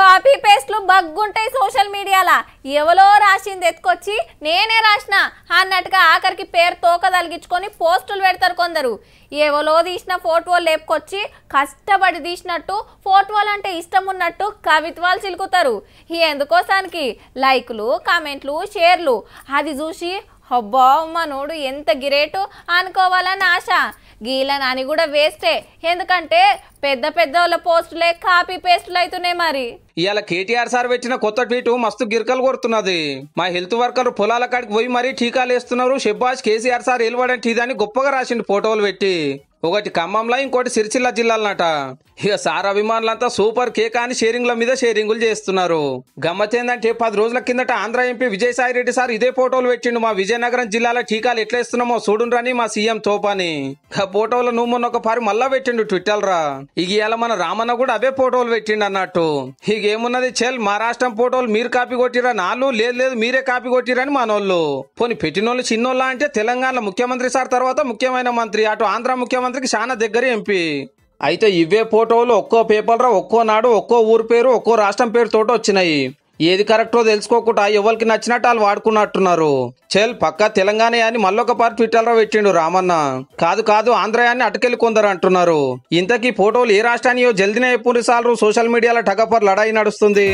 copy పేస్ట్లు బగ్గుంటాయి social మీడియాలా ఎవలో రాసింది ఎత్తుకొచ్చి నేనే రాసిన అన్నట్టుగా ఆఖరికి పేరు తోక తలిగించుకొని పోస్టులు పెడతారు కొందరు ఎవలో తీసిన ఫోటోలు లేపుకొచ్చి కష్టపడి తీసినట్టు ఫోటోలు అంటే ఇష్టం ఉన్నట్టు కవిత్వాలు చిలుకుతారు ఎందుకోసానికి లైకులు కామెంట్లు షేర్లు అది చూసి అబ్బా మనోడు ఎంత గిరేటు అనుకోవాలని ఆశ గీలన్ నాని కూడా వేస్టే ఎందుకంటే పెద్ద పెద్ద వాళ్ళ పోస్టులే కాపీ పేస్టులు అవుతున్నాయి మరి ఇవాళ కేటీఆర్ సార్ పెట్టిన కొత్త ట్వీట్ మస్తు గిరికలు కొడుతున్నది మా హెల్త్ వర్కర్ పొలాల కాడికి పోయి మరీ టీకాలు వేస్తున్నారు షెబ్బాజ్ కేసీఆర్ సార్ ఎలువడంటే ఇదని గొప్పగా రాసిండు ఫోటోలు పెట్టి ఒకటి ఖమ్మంలో ఇంకోటి సిరిసిల్ల జిల్లాలనట ఇక సార్ అభిమానులంతా సూపర్ కేక్ అని షేరింగ్ల మీద షేరింగులు చేస్తున్నారు గమ్మతేందంటే పది రోజుల కిందట ఆంధ్ర ఎంపీ విజయసాయి రెడ్డి సార్ ఇదే ఫోటోలు పెట్టిండు మా విజయనగరం జిల్లాలో టీకాలు ఎట్లేస్తున్నామో చూడుండ్రని మా సీఎం తోపని ఆ ఫోటోలు నువ్వు మొన్న ఒకపారి మళ్ళా పెట్టిండు ట్విట్టర్ రా ఇక ఇలా మన రామన్న కూడా అవే ఫోటోలు పెట్టిండు అన్నట్టు ఇక ఏమున్నది చెల్ మా రాష్ట్రం ఫోటోలు మీరు కాపీ కొట్టిరా నాలు లేదు లేదు మీరే కాపీ కొట్టిరని మనోళ్ళు పోనీ పెట్టినోళ్ళు చిన్నోళ్ళ అంటే తెలంగాణ ముఖ్యమంత్రి సార్ తర్వాత ముఖ్యమైన మంత్రి అటు ఆంధ్ర ముఖ్యమంత్రి ముఖ్యమంత్రికి చాలా దగ్గర ఎంపీ అయితే ఇవే ఫోటోలు ఒక్కో పేపర్లో ఒక్కో నాడు ఒక్కో ఊరు పేరు ఒక్కో రాష్ట్రం పేరు తోట వచ్చినాయి ఏది కరెక్టో తెలుసుకోకుండా ఎవరికి నచ్చినట్టు వాళ్ళు వాడుకున్నట్టున్నారు చెల్ పక్క తెలంగాణ అని మళ్ళొక పారి ట్విట్టర్లో పెట్టిండు రామన్న కాదు కాదు ఆంధ్ర అని అటుకెళ్ళి కొందరు అంటున్నారు ఇంతకీ ఫోటోలు ఏ రాష్ట్రానియో జల్దినే ఎప్పుడు సార్లు సోషల్ మీడియాలో టగపర్ లడాయి నడుస్తుంది